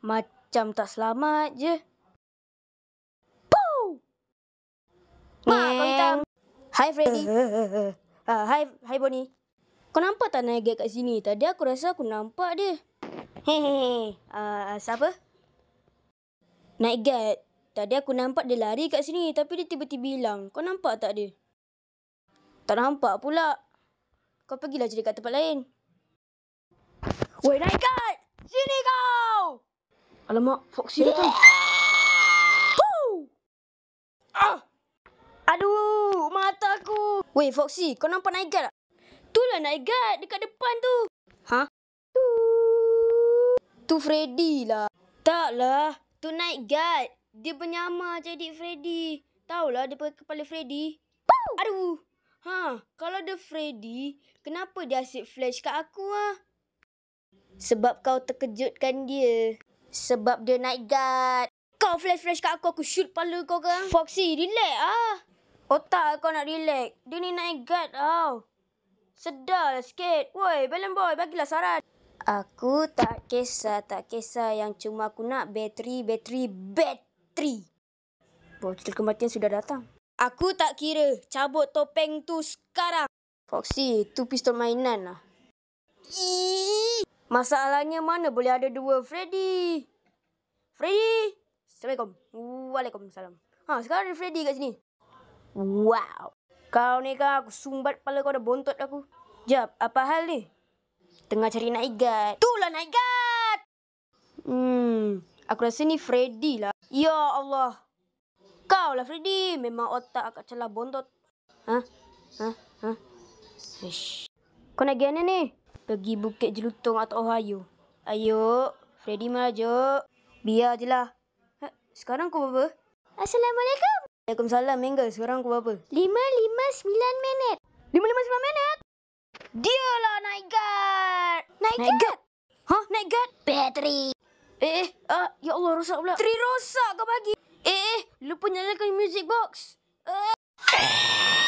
Macam tak selamat je. Pooh! Mak, kau Hi Freddy. Uh, eh, eh, eh, ah, hi hai Bonnie. Kau nampak tak naik gate kat sini? Tadi aku rasa aku nampak dia. Hehehe. Uh, siapa? Naik gate. Tadi aku nampak dia lari kat sini tapi dia tiba-tiba hilang. Kau nampak tak dia? Tak nampak pula. Kau pergilah cari kat tempat lain. Woi, naik Alamak, Foxy datang. Ah. Aduh, mata aku. Wei, Foxy, kau nampak Night Guard tak? Itulah Night Guard dekat depan tu. Ha? Tu. Tu Freddy lah. Taklah, tu Night Guard. Dia bernyama jadi Freddy. Taulah dia pakai kepala Freddy. Pau. Aduh. Ha, kalau dia Freddy, kenapa dia asyik flash kat aku ah? Sebab kau terkejutkan dia. Sebab dia night guard. Kau flash-flash kat aku, aku shoot pala kau ke? Foxy, relax ah. Otak kau nak relax. Dia ni night guard tau. Oh. Sedar lah sikit. Woi, balon boy, bagilah saran. Aku tak kisah, tak kisah yang cuma aku nak bateri, bateri, bateri. Bocil kematian sudah datang. Aku tak kira cabut topeng tu sekarang. Foxy, tu pistol mainan lah. Eee! Masalahnya mana boleh ada dua Freddy? Freddy! Assalamualaikum. Waalaikumsalam. Ha, sekarang ada Freddy kat sini. Wow. Kau ni kan aku sumbat pala kau dah bontot aku. Jap, apa hal ni? Tengah cari naik guard. Itulah naik guard! Hmm, aku rasa ni Freddy lah. Ya Allah. Kau lah Freddy. Memang otak kat celah bontot. Ha? Ha? Ha? Ish. Kau nak pergi ni? pergi Bukit Jelutong atau Ohio. Ayuk, Freddy merajuk. Biar je lah. Ha, sekarang kau apa? Assalamualaikum. Waalaikumsalam, Mingga. Sekarang kau apa? Lima, lima, sembilan minit. Lima, lima, sembilan minit? Dialah Night Guard. Night, Naik Guard? Hah? Naik Guard? Ha, Bateri. Eh, eh. Ah, ya Allah, rosak pula. Bateri rosak kau bagi. Eh, eh. Lupa nyalakan music box. Eh.